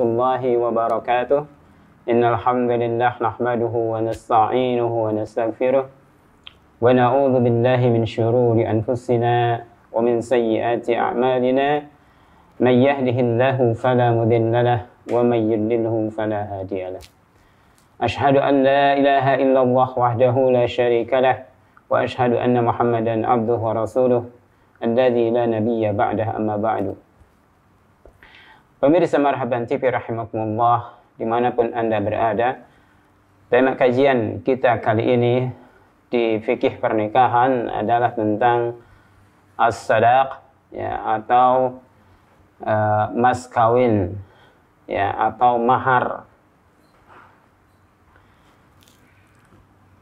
الله وبركاته إن الحمد لله نحمده ونستعينه ونستغفره ونعوذ بالله من شرور أنفسنا ومن سيئات أعمالنا من يهده الله فلا مذل له ومن يضلله فلا هادي له أشهد أن لا إله إلا الله وحده لا شريك له وأشهد أن محمدا عبده ورسوله الذي لا نبي بعده أما بعد Pemirsa Marhaban TV Rahimahumullah dimanapun Anda berada. Tema kajian kita kali ini di fikih pernikahan adalah tentang as-sadaq ya atau uh, mas kawin ya atau mahar.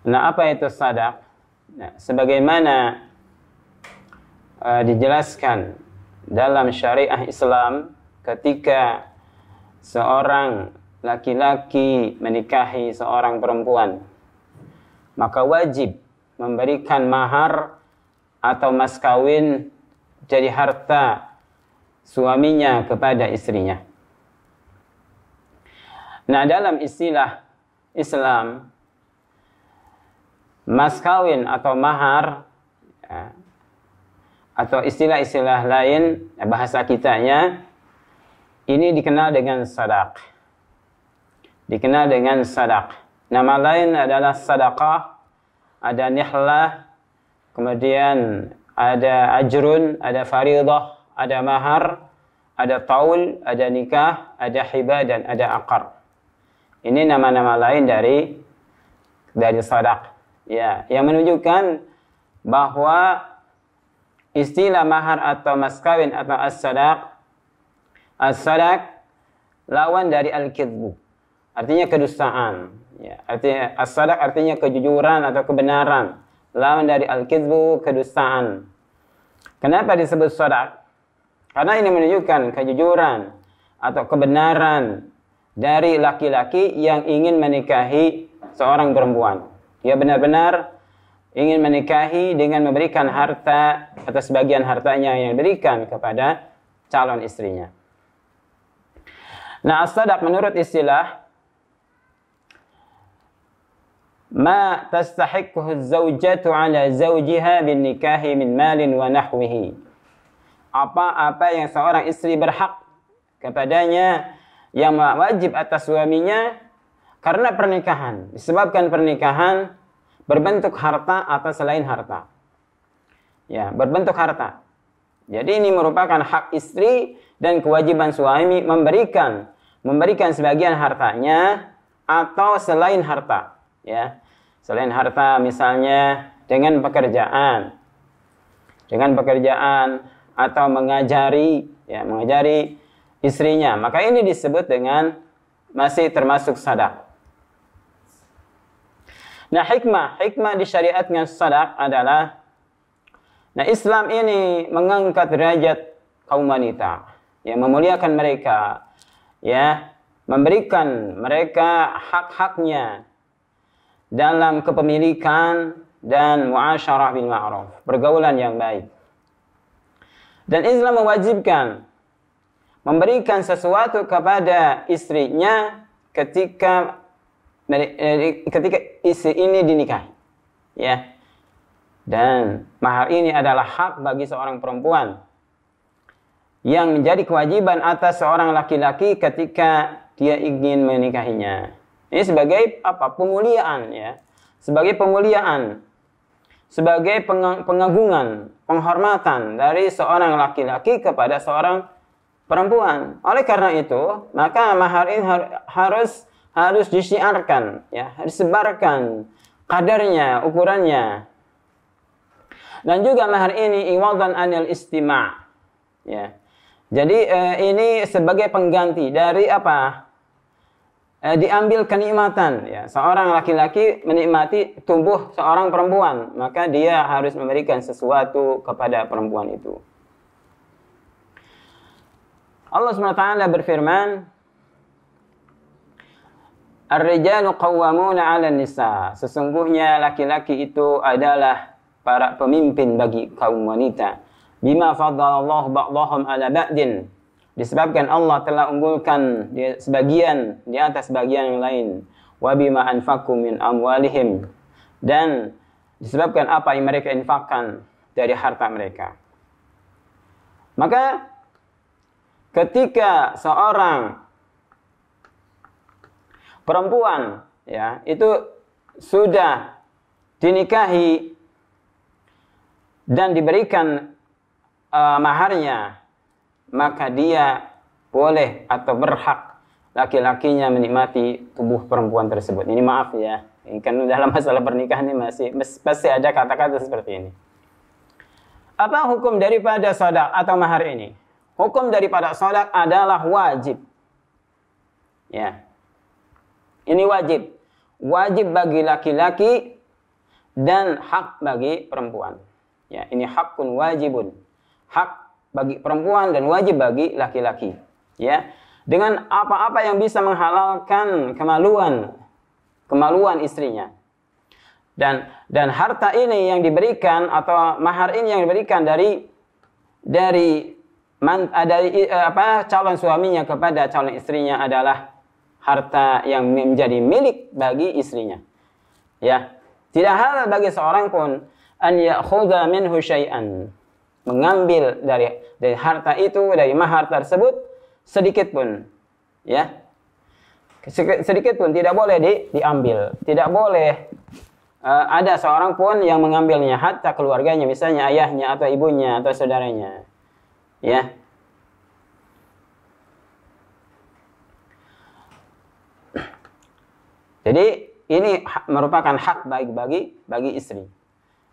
Nah, apa itu sadaq? Nah, sebagaimana uh, dijelaskan dalam syariah Islam ketika seorang laki-laki menikahi seorang perempuan, maka wajib memberikan mahar atau mas kawin jadi harta suaminya kepada istrinya. Nah, dalam istilah Islam, mas kawin atau mahar ya, atau istilah-istilah lain bahasa kitanya ini dikenal dengan sadaq. Dikenal dengan sadaq. Nama lain adalah sadaqah, ada nihlah, kemudian ada ajrun, ada faridah, ada mahar, ada taul, ada nikah, ada hibah dan ada akar. Ini nama-nama lain dari dari sadaq. Ya, yang menunjukkan bahwa istilah mahar atau maskawin atau as-sadaq as lawan dari al-kidbu. Artinya kedustaan. Ya, artinya as artinya kejujuran atau kebenaran. Lawan dari al-kidbu kedustaan. Kenapa disebut sadak? Karena ini menunjukkan kejujuran atau kebenaran dari laki-laki yang ingin menikahi seorang perempuan. Dia benar-benar ingin menikahi dengan memberikan harta atau sebagian hartanya yang diberikan kepada calon istrinya. Nah, as-sadaq menurut istilah ma tastahiqquhu az-zawjatu 'ala zawjiha bin nikahi min malin wa nahwihi. Apa-apa yang seorang istri berhak kepadanya yang wajib atas suaminya karena pernikahan, disebabkan pernikahan berbentuk harta atau selain harta. Ya, berbentuk harta. Jadi ini merupakan hak istri dan kewajiban suami memberikan memberikan sebagian hartanya atau selain harta, ya. Selain harta misalnya dengan pekerjaan. Dengan pekerjaan atau mengajari, ya, mengajari istrinya. Maka ini disebut dengan masih termasuk sadak. Nah, hikmah, hikmah dengan sadak adalah Nah, Islam ini mengangkat derajat kaum wanita, yang memuliakan mereka, ya memberikan mereka hak-haknya dalam kepemilikan dan muasyarah bin ma'ruf, pergaulan yang baik. Dan Islam mewajibkan memberikan sesuatu kepada istrinya ketika eh, ketika istri ini dinikahi. Ya. Dan mahar ini adalah hak bagi seorang perempuan yang menjadi kewajiban atas seorang laki-laki ketika dia ingin menikahinya. Ini sebagai apa? Pemuliaan ya. Sebagai pemuliaan. Sebagai pengagungan, penghormatan dari seorang laki-laki kepada seorang perempuan. Oleh karena itu, maka mahar ini harus harus disiarkan ya, harus disebarkan kadarnya, ukurannya. Dan juga mahar ini iwadan anil istima' ya jadi eh, ini sebagai pengganti dari apa? Eh, diambil kenikmatan ya. Seorang laki-laki menikmati tubuh seorang perempuan, maka dia harus memberikan sesuatu kepada perempuan itu. Allah SWT berfirman, Ar-rijalu qawwamuna 'ala nisa. Sesungguhnya laki-laki itu adalah para pemimpin bagi kaum wanita. Bima faddalallahu ba'dahum ala ba'din. Disebabkan Allah telah unggulkan di sebagian di atas bagian yang lain. Wa bima anfaqu min amwalihim. Dan disebabkan apa yang mereka infakkan dari harta mereka. Maka ketika seorang perempuan ya itu sudah dinikahi dan diberikan uh, maharnya, maka dia boleh atau berhak laki-lakinya menikmati tubuh perempuan tersebut. Ini maaf ya, ini kan dalam masalah pernikahan ini masih pasti ada kata-kata seperti ini. Apa hukum daripada sodak atau mahar ini? Hukum daripada sodak adalah wajib. Ya, ini wajib. Wajib bagi laki-laki dan hak bagi perempuan. Ya, ini hak pun wajib pun hak bagi perempuan dan wajib bagi laki-laki. Ya, dengan apa-apa yang bisa menghalalkan kemaluan kemaluan istrinya. Dan dan harta ini yang diberikan atau mahar ini yang diberikan dari dari man, eh, dari eh, apa calon suaminya kepada calon istrinya adalah harta yang menjadi milik bagi istrinya. Ya. Tidak halal bagi seorang pun an ya minhu syai'an mengambil dari dari harta itu dari mahar tersebut sedikit pun ya sedikit pun tidak boleh di, diambil tidak boleh uh, ada seorang pun yang mengambilnya hatta keluarganya misalnya ayahnya atau ibunya atau saudaranya ya Jadi ini merupakan hak baik bagi bagi istri.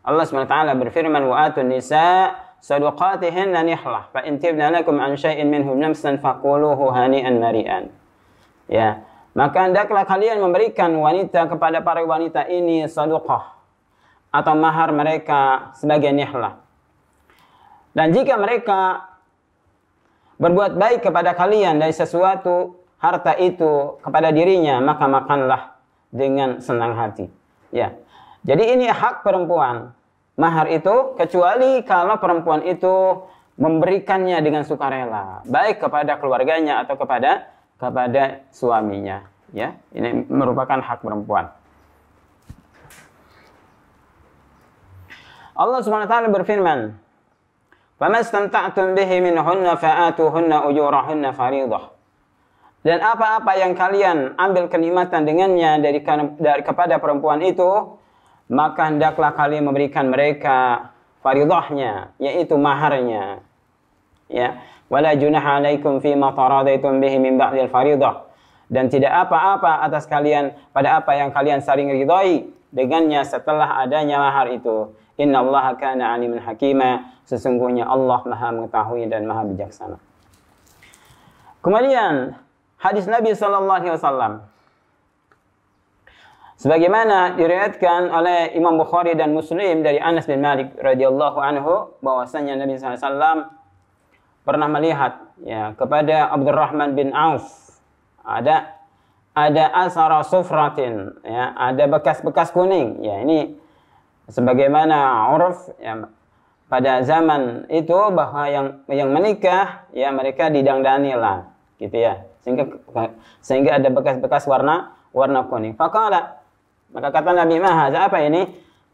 Allah SWT berfirman wa atun nisa sadaqatihinna nihlah fa in tibna lakum an syai'in minhu namsan fakuluhu hani'an mari'an. Ya. Maka hendaklah kalian memberikan wanita kepada para wanita ini sadaqah atau mahar mereka sebagai nihlah. Dan jika mereka berbuat baik kepada kalian dari sesuatu harta itu kepada dirinya, maka makanlah dengan senang hati. Ya. Jadi ini hak perempuan mahar itu kecuali kalau perempuan itu memberikannya dengan sukarela, baik kepada keluarganya atau kepada kepada suaminya, ya. Ini merupakan hak perempuan. Allah Subhanahu wa taala berfirman, "Fama بِهِ مِنْهُنَّ minhunna أُجُورَهُنَّ ujurahunna Dan apa-apa yang kalian ambil kenikmatan dengannya dari, kan-, dari kepada perempuan itu, maka hendaklah kalian memberikan mereka faridahnya yaitu maharnya ya wala junah alaikum fi ma taradaitum bihi min ba'dil faridah dan tidak apa-apa atas kalian pada apa yang kalian saling ridhoi dengannya setelah adanya mahar itu inna Allah kana aliman hakima sesungguhnya Allah maha mengetahui dan maha bijaksana kemudian hadis Nabi saw Sebagaimana diriwayatkan oleh Imam Bukhari dan Muslim dari Anas bin Malik radhiyallahu anhu bahwasanya Nabi SAW pernah melihat ya kepada Abdurrahman bin Auf ada ada asara sufratin ya ada bekas-bekas kuning ya ini sebagaimana uruf ya pada zaman itu bahwa yang yang menikah ya mereka didandani lah gitu ya sehingga sehingga ada bekas-bekas warna warna kuning. Fakala maka kata Nabi Mahaza apa ini?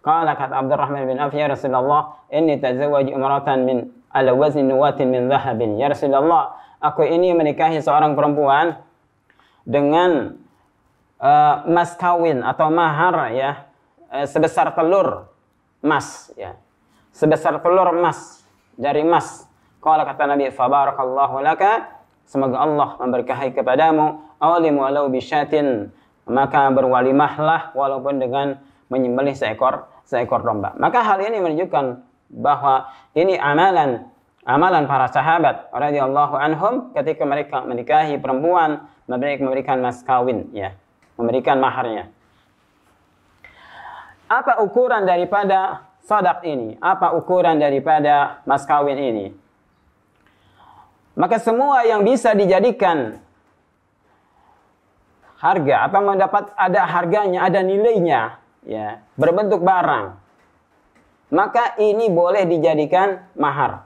Qala kata Abdurrahman bin Auf ya Rasulullah, "Inni tazawaj umratan min ala wazni nuwatin min zahabin. Ya Rasulullah, aku ini menikahi seorang perempuan dengan uh, mas kawin atau mahar ya, uh, sebesar telur emas ya. Sebesar telur emas dari emas. Qala kata Nabi, "Fabarakallahu laka." Semoga Allah memberkahi kepadamu. alim walau bisyatin maka berwalimahlah walaupun dengan menyembelih seekor seekor domba. Maka hal ini menunjukkan bahwa ini amalan amalan para sahabat radhiyallahu anhum ketika mereka menikahi perempuan mereka memberikan mas kawin ya memberikan maharnya apa ukuran daripada sadak ini apa ukuran daripada mas kawin ini maka semua yang bisa dijadikan harga apa mendapat ada harganya, ada nilainya, ya, berbentuk barang. Maka ini boleh dijadikan mahar.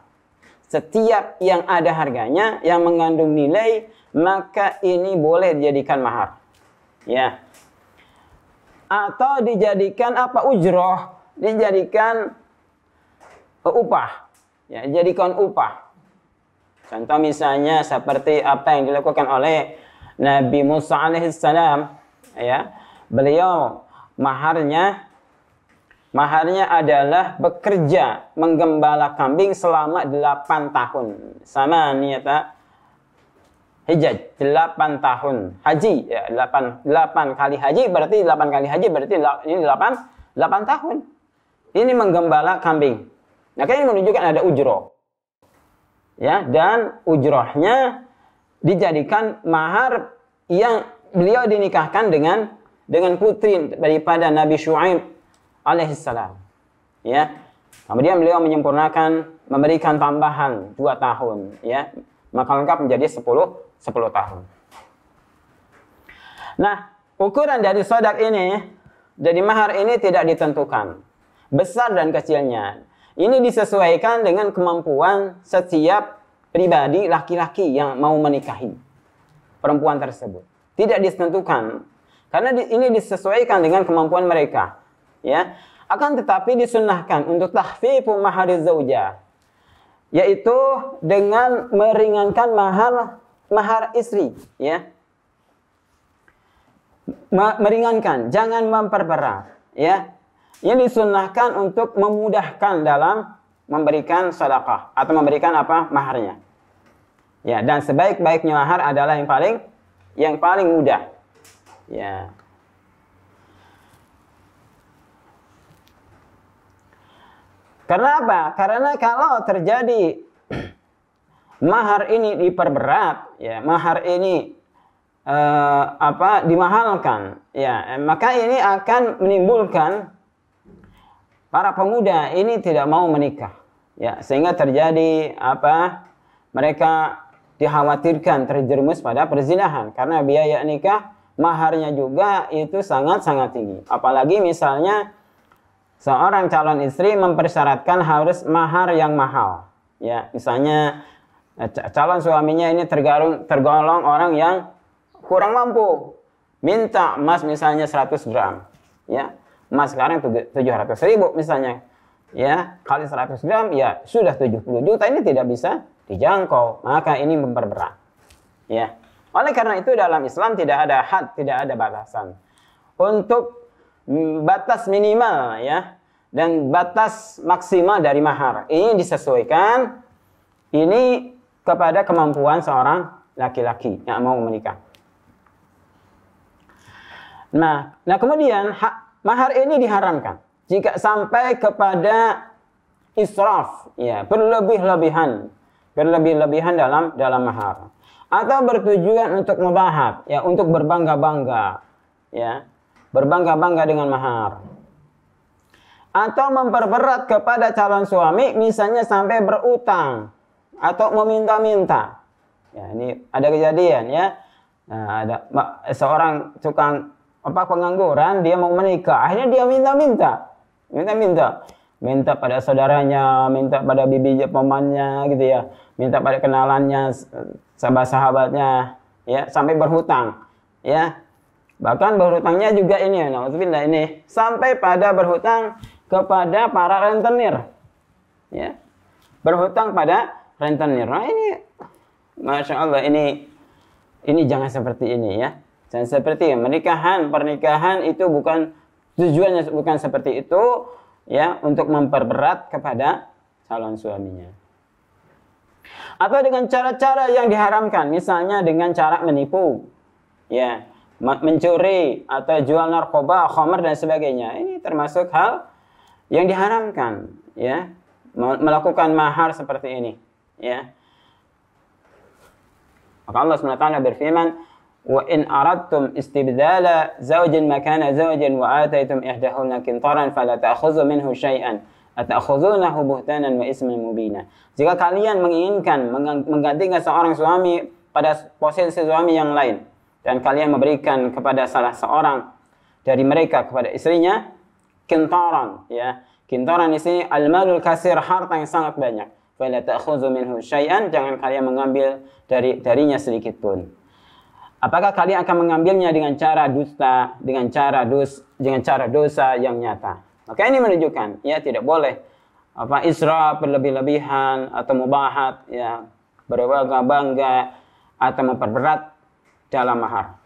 Setiap yang ada harganya yang mengandung nilai, maka ini boleh dijadikan mahar. Ya. Atau dijadikan apa ujroh, dijadikan upah. Ya, jadikan upah. Contoh misalnya seperti apa yang dilakukan oleh Nabi Musa alaihissalam ya beliau maharnya maharnya adalah bekerja menggembala kambing selama 8 tahun sama niata ah. hijaj 8 tahun haji ya 8 8 kali haji berarti 8 kali haji berarti ini 8 8 tahun ini menggembala kambing nah ini menunjukkan ada ujroh. ya dan ujrohnya dijadikan mahar yang beliau dinikahkan dengan dengan putri daripada Nabi Shu'aib alaihissalam. Ya. Kemudian beliau menyempurnakan memberikan tambahan dua tahun ya. Maka lengkap menjadi sepuluh 10 tahun. Nah, ukuran dari sodak ini dari mahar ini tidak ditentukan besar dan kecilnya. Ini disesuaikan dengan kemampuan setiap pribadi laki-laki yang mau menikahi perempuan tersebut. Tidak ditentukan karena ini disesuaikan dengan kemampuan mereka. Ya. Akan tetapi disunnahkan untuk tahfifu mahar zauja yaitu dengan meringankan mahar mahar istri, ya. Meringankan, jangan memperberat, ya. Ini disunnahkan untuk memudahkan dalam memberikan sedekah atau memberikan apa maharnya. Ya, dan sebaik-baiknya mahar adalah yang paling yang paling mudah. Ya. Karena apa? Karena kalau terjadi mahar ini diperberat, ya, mahar ini eh, apa dimahalkan, ya, maka ini akan menimbulkan para pemuda ini tidak mau menikah. Ya, sehingga terjadi apa? Mereka dikhawatirkan terjerumus pada perzinahan karena biaya nikah maharnya juga itu sangat-sangat tinggi. Apalagi misalnya seorang calon istri mempersyaratkan harus mahar yang mahal. Ya, misalnya eh, calon suaminya ini tergolong tergolong orang yang kurang mampu. Minta emas misalnya 100 gram. Ya, emas sekarang 700 ribu misalnya ya kali 100 gram ya sudah 70 juta ini tidak bisa dijangkau maka ini memperberat ya oleh karena itu dalam Islam tidak ada had tidak ada batasan untuk batas minimal ya dan batas maksimal dari mahar ini disesuaikan ini kepada kemampuan seorang laki-laki yang mau menikah nah nah kemudian hak mahar ini diharamkan jika sampai kepada israf, ya, berlebih-lebihan, berlebih-lebihan dalam dalam mahar atau bertujuan untuk membahas, ya, untuk berbangga-bangga, ya. Berbangga-bangga dengan mahar. Atau memperberat kepada calon suami misalnya sampai berutang atau meminta-minta. Ya, ini ada kejadian ya. Nah, ada seorang tukang apa pengangguran dia mau menikah akhirnya dia minta-minta minta-minta minta pada saudaranya, minta pada bibi pamannya gitu ya, minta pada kenalannya, sahabat-sahabatnya, ya sampai berhutang, ya bahkan berhutangnya juga ini, ya nah naudzubillah ini sampai pada berhutang kepada para rentenir, ya berhutang pada rentenir. Nah ini, masya Allah ini ini jangan seperti ini ya, jangan seperti pernikahan pernikahan itu bukan Tujuannya bukan seperti itu, ya, untuk memperberat kepada calon suaminya. Atau dengan cara-cara yang diharamkan, misalnya dengan cara menipu, ya, mencuri atau jual narkoba, khamar dan sebagainya. Ini termasuk hal yang diharamkan, ya, melakukan mahar seperti ini, ya. Maka Allah SWT berfirman, وإن أردتم استبدال زوج مكان زوج وآتيتم إحداهن قنطارا فلا تأخذوا منه شيئا أتأخذونه بهتانا وإثما مبينا Jika kalian menginginkan menggantikan seorang suami pada posisi suami yang lain dan kalian memberikan kepada salah seorang dari mereka kepada istrinya kintaran ya kintaran di sini almalul kasir harta yang sangat banyak fala ta'khudhu minhu syai'an jangan kalian mengambil dari darinya sedikit pun Apakah kalian akan mengambilnya dengan cara dusta, dengan cara dus, dengan cara dosa yang nyata? Maka ini menunjukkan ya tidak boleh apa isra berlebih-lebihan atau mubahat ya berbangga-bangga atau memperberat dalam mahar.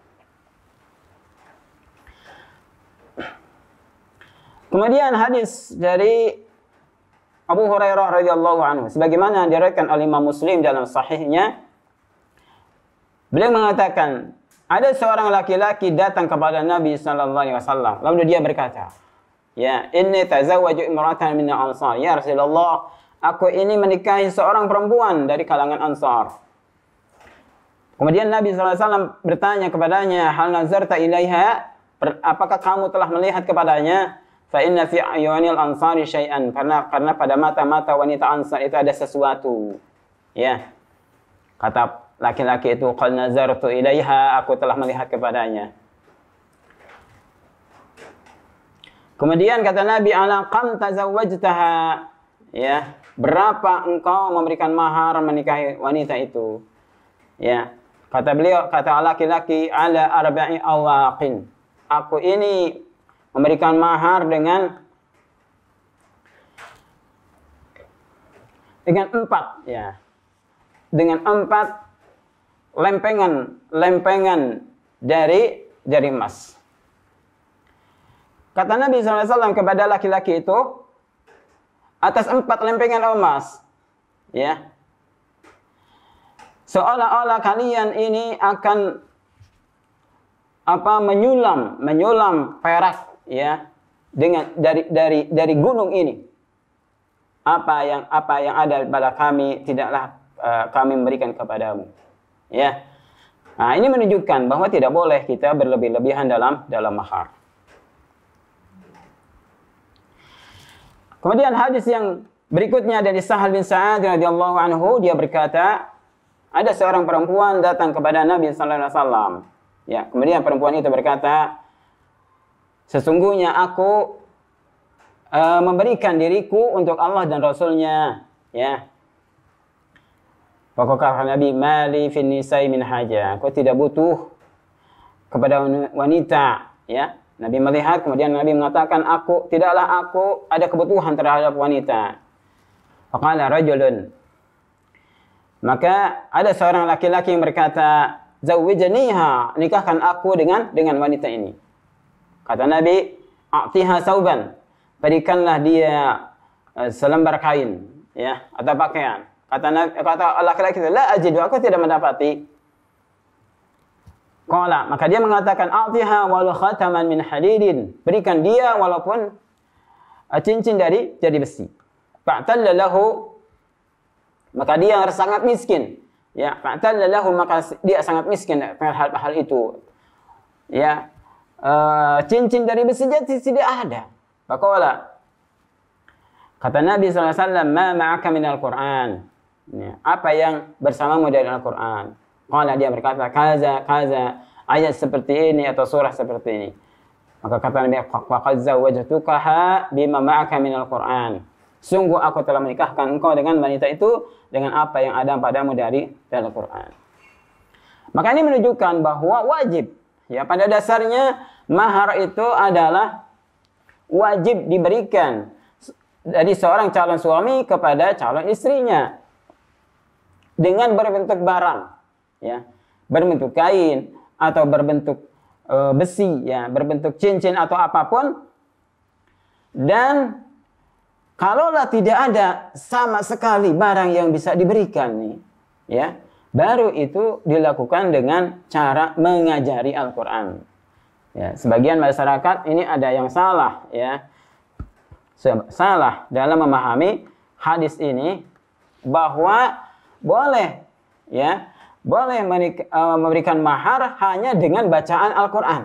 Kemudian hadis dari Abu Hurairah radhiyallahu anhu sebagaimana diriwayatkan oleh Imam Muslim dalam sahihnya Beliau mengatakan, ada seorang laki-laki datang kepada Nabi sallallahu alaihi wasallam. Lalu dia berkata, "Ya, inni tazawwaju imra'atan min al-ansar." Ya Rasulullah, aku ini menikahi seorang perempuan dari kalangan Ansar. Kemudian Nabi SAW bertanya kepadanya, hal nazarta ilaiha, apakah kamu telah melihat kepadanya? Fa inna fi ayunil ansari syai'an, karena karena pada mata-mata wanita Ansar itu ada sesuatu. Ya. Kata laki-laki itu qal nazartu ilaiha aku telah melihat kepadanya Kemudian kata Nabi ala qam tazawwajtaha ya berapa engkau memberikan mahar menikahi wanita itu ya kata beliau kata laki-laki ala arba'i awaqin aku ini memberikan mahar dengan dengan empat ya dengan empat lempengan lempengan dari dari emas. Kata Nabi SAW kepada laki-laki itu, atas empat lempengan emas, ya, seolah-olah kalian ini akan apa menyulam, menyulam perak, ya, dengan dari dari dari gunung ini. Apa yang apa yang ada pada kami tidaklah uh, kami memberikan kepadamu. Ya. Nah, ini menunjukkan bahwa tidak boleh kita berlebih-lebihan dalam dalam mahar. Kemudian hadis yang berikutnya dari Sahal bin Sa'ad radhiyallahu anhu dia berkata, ada seorang perempuan datang kepada Nabi sallallahu alaihi wasallam. Ya, kemudian perempuan itu berkata, sesungguhnya aku uh, memberikan diriku untuk Allah dan Rasulnya. Ya, maka kata Nabi, "Mali finisai min haja." Kau tidak butuh kepada wanita, ya. Nabi melihat kemudian Nabi mengatakan, "Aku tidaklah aku ada kebutuhan terhadap wanita." Faqala rajulun. Maka ada seorang laki-laki yang berkata, "Zawwijniha, nikahkan aku dengan dengan wanita ini." Kata Nabi, "A'tiha sauban." Berikanlah dia uh, selembar kain, ya, atau pakaian. Kata kata laki-laki itu, la ajidu, aku tidak mendapati. Qala, maka dia mengatakan atiha walau khataman min hadidin. Berikan dia walaupun eh, cincin dari jadi besi. Fa'talla lahu maka dia sangat miskin. Ya, fa'talla lahu maka dia sangat miskin terhadap hal itu. Ya, uh, cincin dari besi jadi tidak ada. Faqala Kata Nabi SAW, Ma ma'aka minal Qur'an. Ya, apa yang bersamamu dari Al-Quran? kala dia berkata, kaza, kaza, ayat seperti ini atau surah seperti ini. Maka kata Nabi, faqad zawajtukaha bima ma'aka minal Qur'an. Sungguh aku telah menikahkan engkau dengan wanita itu dengan apa yang ada padamu dari dalam Quran. Maka ini menunjukkan bahwa wajib. Ya, pada dasarnya mahar itu adalah wajib diberikan dari seorang calon suami kepada calon istrinya dengan berbentuk barang ya berbentuk kain atau berbentuk e, besi ya berbentuk cincin atau apapun dan kalaulah tidak ada sama sekali barang yang bisa diberikan nih ya baru itu dilakukan dengan cara mengajari Al-Qur'an ya sebagian masyarakat ini ada yang salah ya salah dalam memahami hadis ini bahwa boleh ya boleh e, memberikan mahar hanya dengan bacaan Al-Qur'an.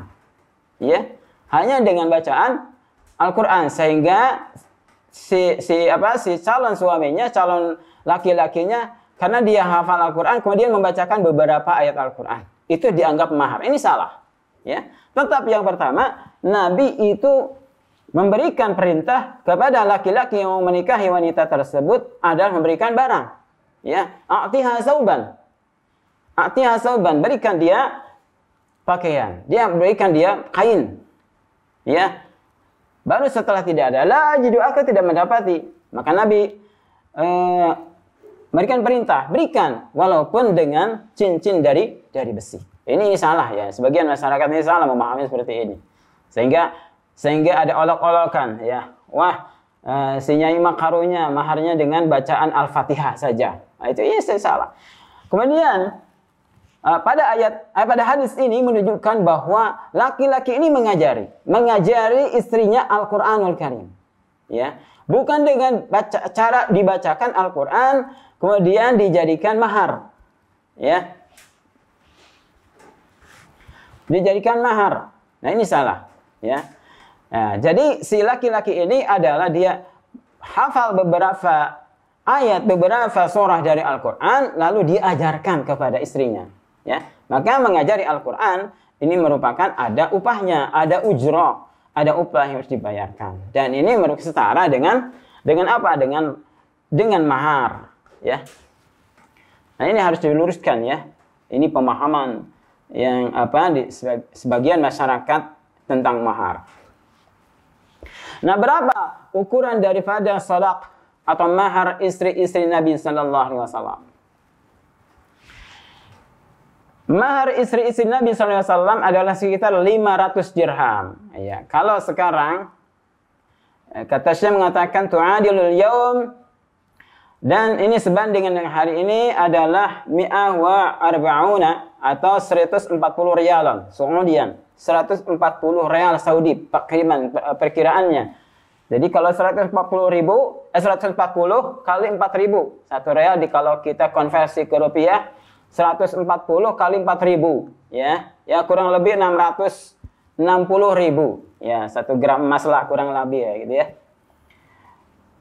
Ya, hanya dengan bacaan Al-Qur'an sehingga si si apa si calon suaminya, calon laki-lakinya karena dia hafal Al-Qur'an kemudian membacakan beberapa ayat Al-Qur'an. Itu dianggap mahar. Ini salah. Ya. Tetap yang pertama, Nabi itu memberikan perintah kepada laki-laki yang menikahi wanita tersebut adalah memberikan barang Ya, a'tiha sauban. A'tiha sauban, berikan dia pakaian. Dia berikan dia kain. Ya. Baru setelah tidak ada lagi doa aku tidak mendapati. Maka Nabi eh, berikan perintah, berikan walaupun dengan cincin dari dari besi. Ini salah ya. Sebagian masyarakat ini salah memahami seperti ini. Sehingga sehingga ada olok-olokan ya. Wah, uh, eh, sinyai makarunya, maharnya dengan bacaan Al-Fatihah saja. Nah, itu iya saya salah. Kemudian eh, pada ayat eh, pada hadis ini menunjukkan bahwa laki-laki ini mengajari, mengajari istrinya Al-Qur'anul Karim. Ya. Bukan dengan baca, cara dibacakan Al-Qur'an kemudian dijadikan mahar. Ya. Dijadikan mahar. Nah, ini salah, ya. Nah, jadi si laki-laki ini adalah dia hafal beberapa ayat, beberapa surah dari Al-Qur'an lalu diajarkan kepada istrinya, ya. Maka mengajari Al-Qur'an ini merupakan ada upahnya, ada ujroh, ada upah yang harus dibayarkan. Dan ini merupakan setara dengan dengan apa? Dengan dengan mahar, ya. Nah, ini harus diluruskan ya. Ini pemahaman yang apa di sebagian masyarakat tentang mahar. Nah, berapa ukuran daripada sadaq atau mahar istri-istri Nabi sallallahu alaihi wasallam? Mahar istri-istri Nabi SAW adalah sekitar 500 dirham. Ya, kalau sekarang eh, kata Syekh mengatakan tu'adilul yaum dan ini sebanding dengan hari ini adalah mi'ah wa arba'una atau 140 seratus Saudian 140 real Saudi perkiraan eh, perkiraannya jadi kalau 140 ribu eh, 140 kali 4 ribu satu real di kalau kita konversi ke rupiah 140 kali 4 ribu ya ya kurang lebih 660 ribu ya satu gram emas lah kurang lebih ya gitu ya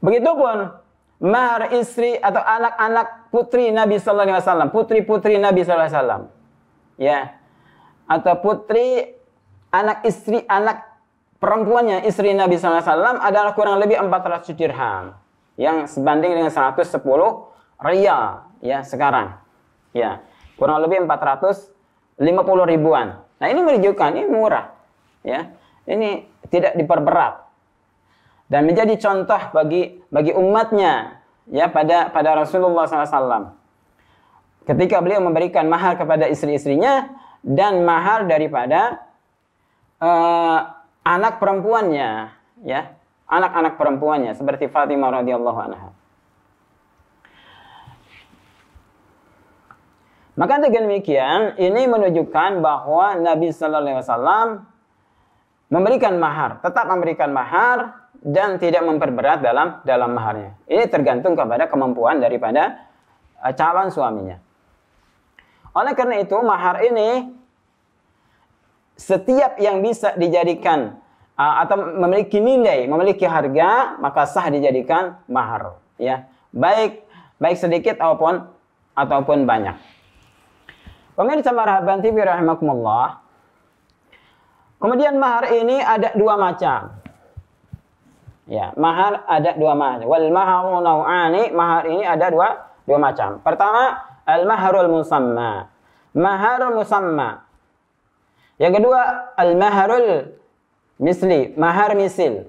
begitupun mahar istri atau anak-anak putri Nabi Sallallahu Alaihi Wasallam, putri-putri Nabi Sallallahu Alaihi Wasallam ya atau putri anak istri anak perempuannya istri Nabi sallallahu alaihi wasallam adalah kurang lebih 400 dirham yang sebanding dengan 110 riyal ya sekarang ya kurang lebih 450 ribuan nah ini menunjukkan ini murah ya ini tidak diperberat dan menjadi contoh bagi bagi umatnya ya pada pada Rasulullah SAW ketika beliau memberikan mahar kepada istri-istrinya dan mahar daripada uh, anak perempuannya ya anak-anak perempuannya seperti Fatimah radhiyallahu anha Maka dengan demikian ini menunjukkan bahwa Nabi saw Alaihi Wasallam memberikan mahar, tetap memberikan mahar dan tidak memperberat dalam dalam maharnya. Ini tergantung kepada kemampuan daripada eh, calon suaminya. Oleh karena itu mahar ini setiap yang bisa dijadikan atau memiliki nilai, memiliki harga, maka sah dijadikan mahar, ya. Baik baik sedikit ataupun ataupun banyak. Pemirsa Marhaban TV rahimakumullah. Kemudian mahar ini ada dua macam. Ya, mahar ada dua macam. Wal maharu mahar ini ada dua dua macam. Pertama, al-maharul musamma. Maharul musamma. Yang kedua, al-maharul misli, mahar misil.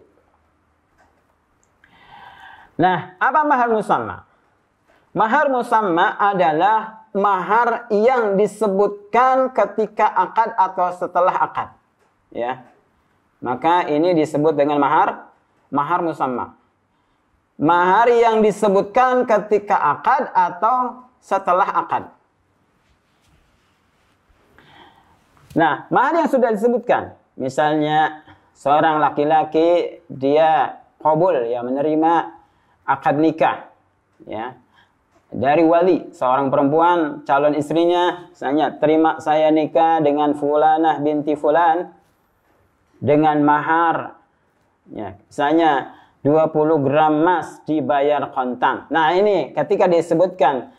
Nah, apa mahar musamma? Mahar musamma adalah mahar yang disebutkan ketika akad atau setelah akad. Ya. Maka ini disebut dengan mahar mahar musamma. Mahar yang disebutkan ketika akad atau setelah akad. Nah, mahar yang sudah disebutkan, misalnya seorang laki-laki dia kabul ya menerima akad nikah ya dari wali seorang perempuan calon istrinya misalnya terima saya nikah dengan fulanah binti fulan dengan mahar ya misalnya 20 gram emas dibayar kontan nah ini ketika disebutkan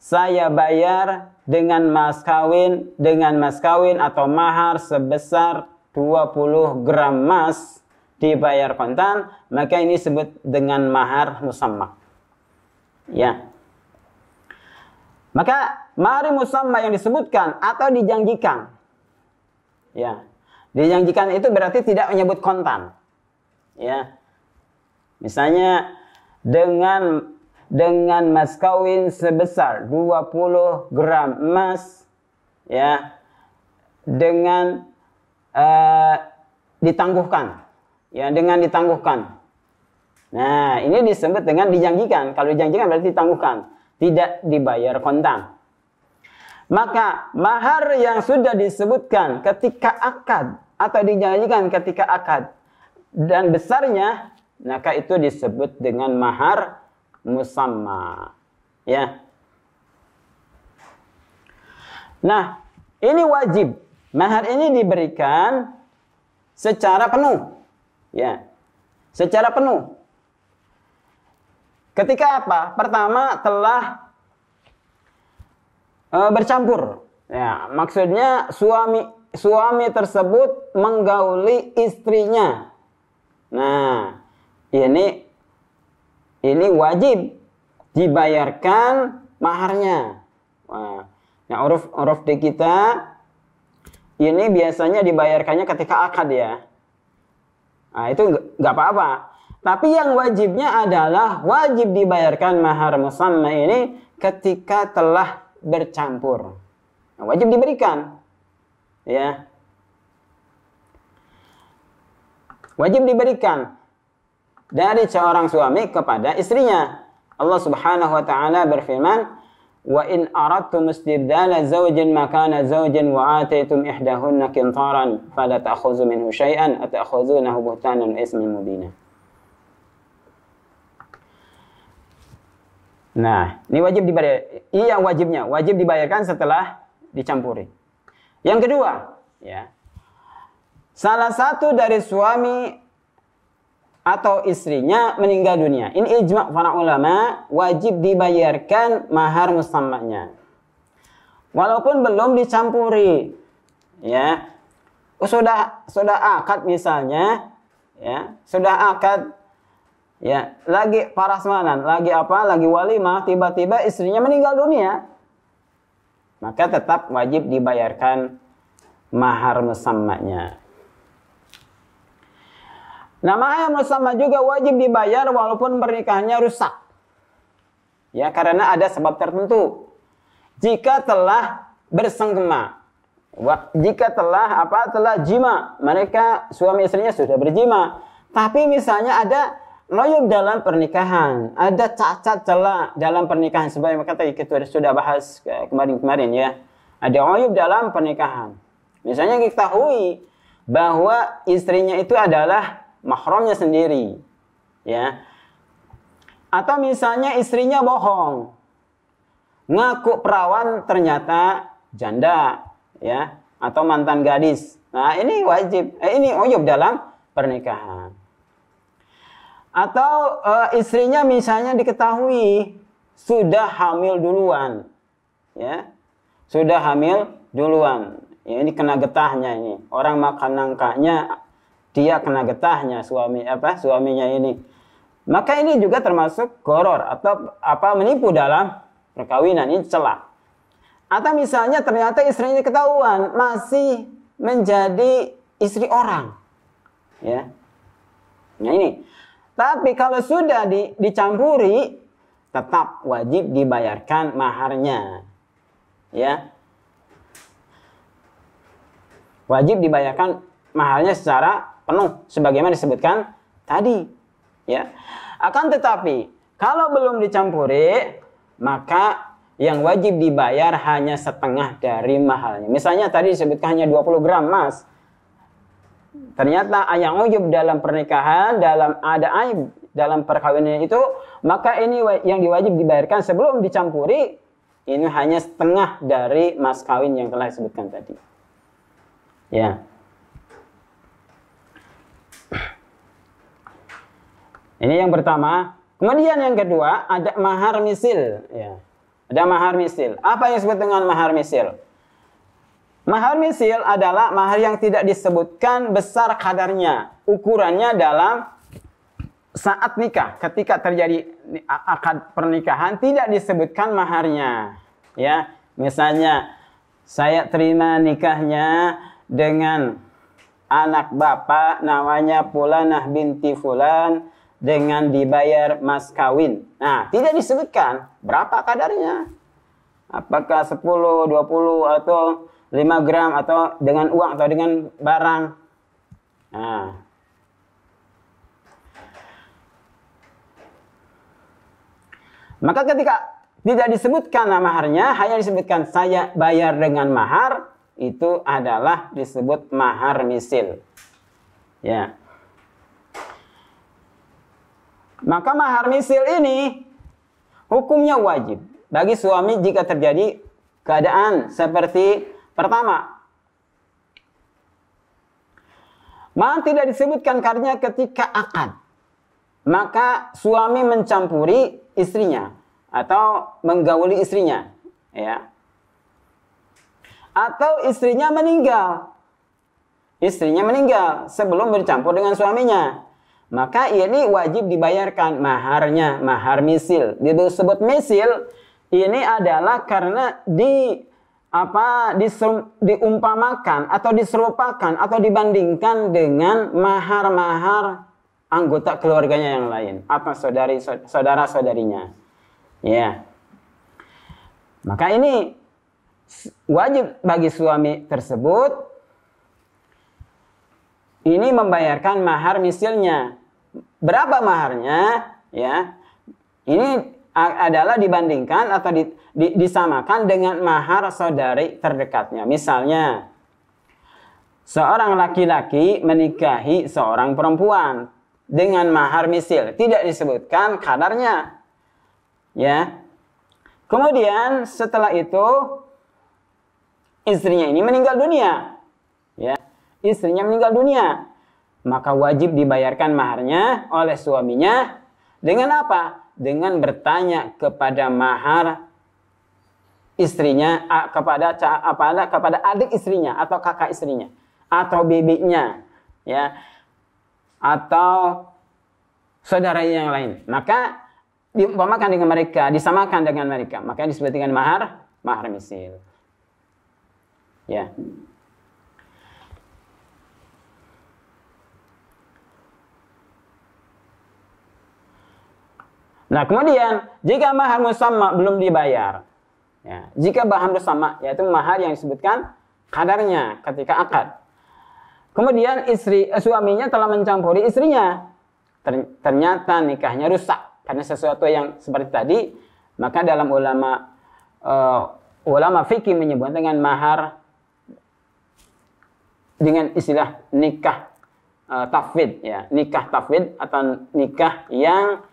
saya bayar dengan mas kawin dengan mas kawin atau mahar sebesar 20 gram emas dibayar kontan maka ini disebut dengan mahar musamma ya maka mahar musamma yang disebutkan atau dijanjikan ya dijanjikan itu berarti tidak menyebut kontan ya misalnya dengan dengan mas kawin sebesar 20 gram emas ya dengan uh, ditangguhkan ya dengan ditangguhkan nah ini disebut dengan dijanjikan kalau dijanjikan berarti ditangguhkan tidak dibayar kontan maka mahar yang sudah disebutkan ketika akad atau dijanjikan ketika akad dan besarnya maka itu disebut dengan mahar musamma. Ya. Nah, ini wajib. Mahar ini diberikan secara penuh. Ya. Secara penuh. Ketika apa? Pertama telah uh, bercampur. Ya, maksudnya suami suami tersebut menggauli istrinya. Nah, ini ini wajib dibayarkan maharnya. Nah, uruf uruf di kita ini biasanya dibayarkannya ketika akad ya. Nah, itu nggak apa-apa. Tapi yang wajibnya adalah wajib dibayarkan mahar musamma ini ketika telah bercampur. Nah, wajib diberikan. Ya. Wajib diberikan dari seorang suami kepada istrinya. Allah Subhanahu wa taala berfirman, "Wa in aradtum istibdala zawjin makana zawjin wa ataytum ihdahunna qintaran fala ta'khudhu minhu shay'an ata'khudhunahu buhtanan ismin mubina." Nah, ini wajib dibayar. Iya wajibnya, wajib dibayarkan setelah dicampuri. Yang kedua, ya. Salah satu dari suami atau istrinya meninggal dunia. Ini ijma para ulama wajib dibayarkan mahar musammanya. Walaupun belum dicampuri, ya sudah sudah akad misalnya, ya sudah akad, ya lagi parasmanan, lagi apa, lagi walimah, tiba-tiba istrinya meninggal dunia, maka tetap wajib dibayarkan mahar musammanya. Nama ayam sama juga wajib dibayar walaupun pernikahannya rusak. Ya, karena ada sebab tertentu. Jika telah bersengkema, jika telah apa telah jima, mereka suami istrinya sudah berjima. Tapi misalnya ada loyum dalam pernikahan, ada cacat celah dalam pernikahan sebagai kata kita sudah bahas kemarin-kemarin ya. Ada loyum dalam pernikahan. Misalnya kita bahwa istrinya itu adalah mahramnya sendiri. Ya. Atau misalnya istrinya bohong. Ngaku perawan ternyata janda, ya, atau mantan gadis. Nah, ini wajib eh, ini wajib dalam pernikahan. Atau e, istrinya misalnya diketahui sudah hamil duluan. Ya. Sudah hamil duluan. Ya, ini kena getahnya ini. Orang makan nangkanya dia kena getahnya suami apa suaminya ini. Maka ini juga termasuk koror atau apa menipu dalam perkawinan ini celah. Atau misalnya ternyata istrinya ketahuan masih menjadi istri orang. Ya. Nah ini. Tapi kalau sudah di, dicampuri tetap wajib dibayarkan maharnya. Ya. Wajib dibayarkan maharnya secara penuh sebagaimana disebutkan tadi ya akan tetapi kalau belum dicampuri maka yang wajib dibayar hanya setengah dari mahalnya misalnya tadi disebutkan hanya 20 gram emas ternyata yang wajib dalam pernikahan dalam ada aib dalam perkawinannya itu maka ini yang diwajib dibayarkan sebelum dicampuri ini hanya setengah dari mas kawin yang telah disebutkan tadi ya Ini yang pertama. Kemudian yang kedua ada mahar misil. Ya. Ada mahar misil. Apa yang disebut dengan mahar misil? Mahar misil adalah mahar yang tidak disebutkan besar kadarnya. Ukurannya dalam saat nikah. Ketika terjadi akad pernikahan tidak disebutkan maharnya. Ya, misalnya saya terima nikahnya dengan anak bapak namanya Fulanah binti Fulan dengan dibayar mas kawin. Nah, tidak disebutkan berapa kadarnya. Apakah 10, 20 atau 5 gram atau dengan uang atau dengan barang. Nah. Maka ketika tidak disebutkan maharnya, hanya disebutkan saya bayar dengan mahar, itu adalah disebut mahar misil. Ya. Maka mahar misil ini hukumnya wajib bagi suami jika terjadi keadaan seperti pertama. Mahar tidak disebutkan karena ketika akad. Maka suami mencampuri istrinya atau menggauli istrinya, ya. Atau istrinya meninggal. Istrinya meninggal sebelum bercampur dengan suaminya maka iya ini wajib dibayarkan maharnya, mahar misil. Disebut misil ini adalah karena di apa di, diumpamakan atau diserupakan atau dibandingkan dengan mahar-mahar anggota keluarganya yang lain apa saudari saudara saudarinya ya yeah. maka ini wajib bagi suami tersebut ini membayarkan mahar misilnya berapa maharnya ya ini adalah dibandingkan atau di, di, disamakan dengan mahar saudari terdekatnya misalnya seorang laki-laki menikahi seorang perempuan dengan mahar misil tidak disebutkan kadarnya ya kemudian setelah itu istrinya ini meninggal dunia ya istrinya meninggal dunia maka wajib dibayarkan maharnya oleh suaminya dengan apa? Dengan bertanya kepada mahar istrinya kepada kepada kepada adik istrinya atau kakak istrinya atau bibiknya ya atau saudara yang lain maka diumpamakan dengan mereka disamakan dengan mereka maka disebut dengan mahar mahar misil ya Nah, kemudian jika mahar musamma belum dibayar, ya, jika mahar musamma yaitu mahar yang disebutkan kadarnya ketika akad. Kemudian istri eh, suaminya telah mencampuri istrinya. ternyata nikahnya rusak karena sesuatu yang seperti tadi, maka dalam ulama uh, ulama fikih menyebut dengan mahar dengan istilah nikah uh, tafwid ya, nikah tafid atau nikah yang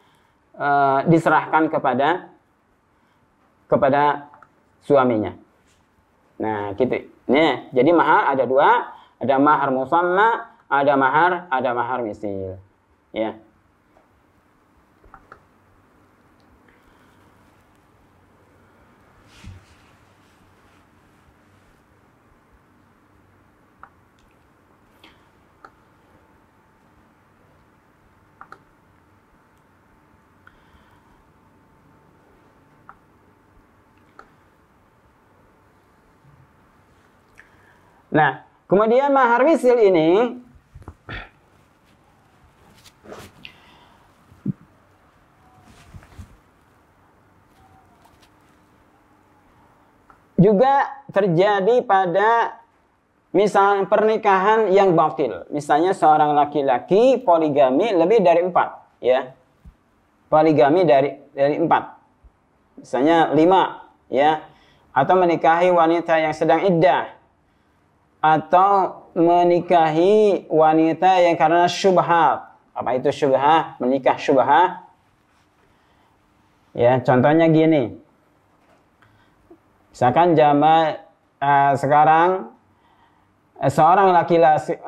Eh, diserahkan kepada kepada suaminya. Nah, gitu. Nih jadi mahar ada dua, ada mahar musanna, ada mahar, ada mahar misil. Ya. Nah, kemudian mahar misil ini juga terjadi pada misal pernikahan yang batil. Misalnya seorang laki-laki poligami lebih dari empat, ya. Poligami dari dari empat. Misalnya lima, ya. Atau menikahi wanita yang sedang iddah, atau menikahi wanita yang karena syubhat. Apa itu syubhat? Menikah syubhat. Ya, contohnya gini. Misalkan zaman uh, sekarang eh, seorang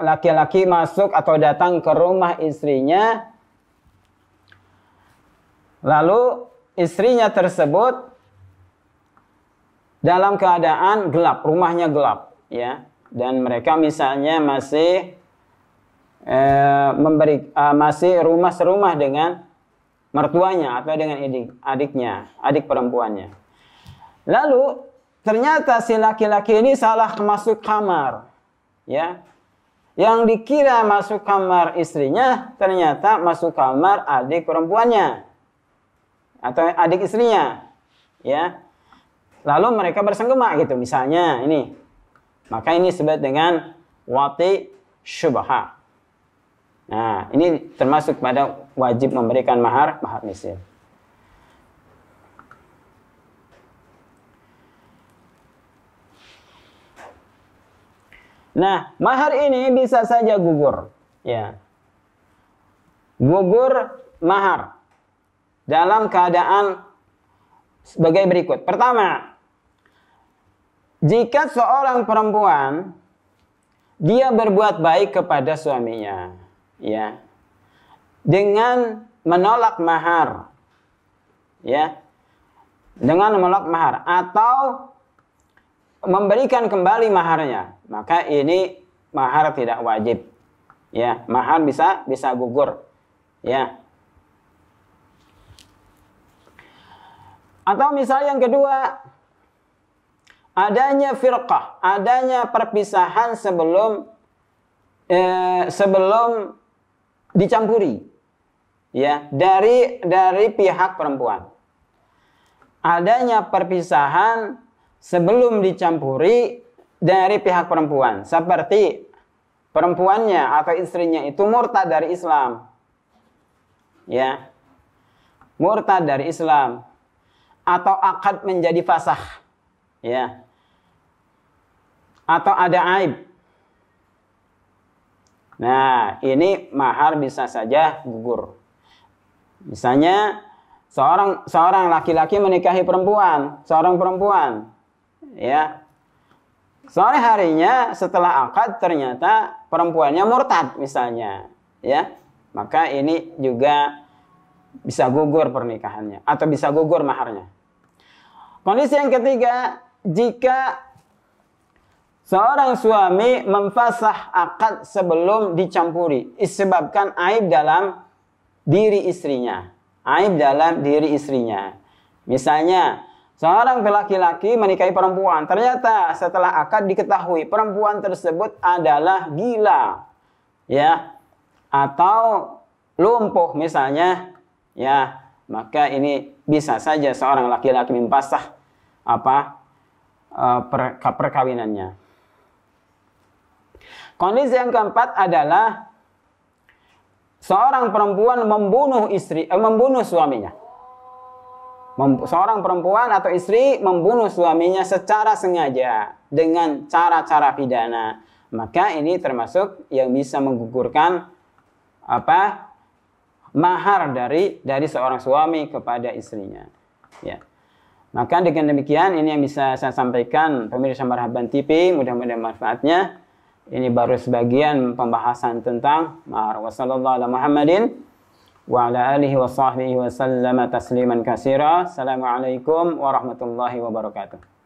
laki-laki masuk atau datang ke rumah istrinya lalu istrinya tersebut dalam keadaan gelap, rumahnya gelap, ya dan mereka misalnya masih eh, memberi eh, masih rumah serumah dengan mertuanya atau dengan adik, adiknya, adik perempuannya. Lalu ternyata si laki-laki ini salah masuk kamar, ya. Yang dikira masuk kamar istrinya ternyata masuk kamar adik perempuannya atau adik istrinya, ya. Lalu mereka bersenggema gitu misalnya ini maka ini disebut dengan wati syubha. Nah, ini termasuk pada wajib memberikan mahar, mahar misil. Nah, mahar ini bisa saja gugur, ya. Gugur mahar dalam keadaan sebagai berikut. Pertama, jika seorang perempuan dia berbuat baik kepada suaminya, ya. Dengan menolak mahar. Ya. Dengan menolak mahar atau memberikan kembali maharnya, maka ini mahar tidak wajib. Ya, mahar bisa bisa gugur. Ya. Atau misal yang kedua, adanya firqah, adanya perpisahan sebelum eh, sebelum dicampuri ya dari dari pihak perempuan. Adanya perpisahan sebelum dicampuri dari pihak perempuan seperti perempuannya atau istrinya itu murtad dari Islam. Ya. Murtad dari Islam atau akad menjadi fasah. Ya atau ada aib. Nah, ini mahar bisa saja gugur. Misalnya seorang seorang laki-laki menikahi perempuan, seorang perempuan, ya. Sore harinya setelah akad ternyata perempuannya murtad misalnya, ya. Maka ini juga bisa gugur pernikahannya atau bisa gugur maharnya. Kondisi yang ketiga, jika Seorang suami memfasah akad sebelum dicampuri. Disebabkan aib dalam diri istrinya. Aib dalam diri istrinya. Misalnya, seorang laki-laki menikahi perempuan. Ternyata setelah akad diketahui perempuan tersebut adalah gila. Ya. Atau lumpuh misalnya. Ya. Maka ini bisa saja seorang laki-laki memfasah apa eh, per, perkawinannya. Kondisi yang keempat adalah seorang perempuan membunuh istri, eh, membunuh suaminya. Mem, seorang perempuan atau istri membunuh suaminya secara sengaja dengan cara-cara pidana. Maka ini termasuk yang bisa menggugurkan apa mahar dari dari seorang suami kepada istrinya. Ya. Maka dengan demikian ini yang bisa saya sampaikan pemirsa Marhaban TV, mudah-mudahan manfaatnya. Ini baru sebagian pembahasan tentang mahar. Wassallallahu ala Muhammadin wa ala alihi wa sahbihi wa sallama tasliman kasira. Assalamualaikum warahmatullahi wabarakatuh.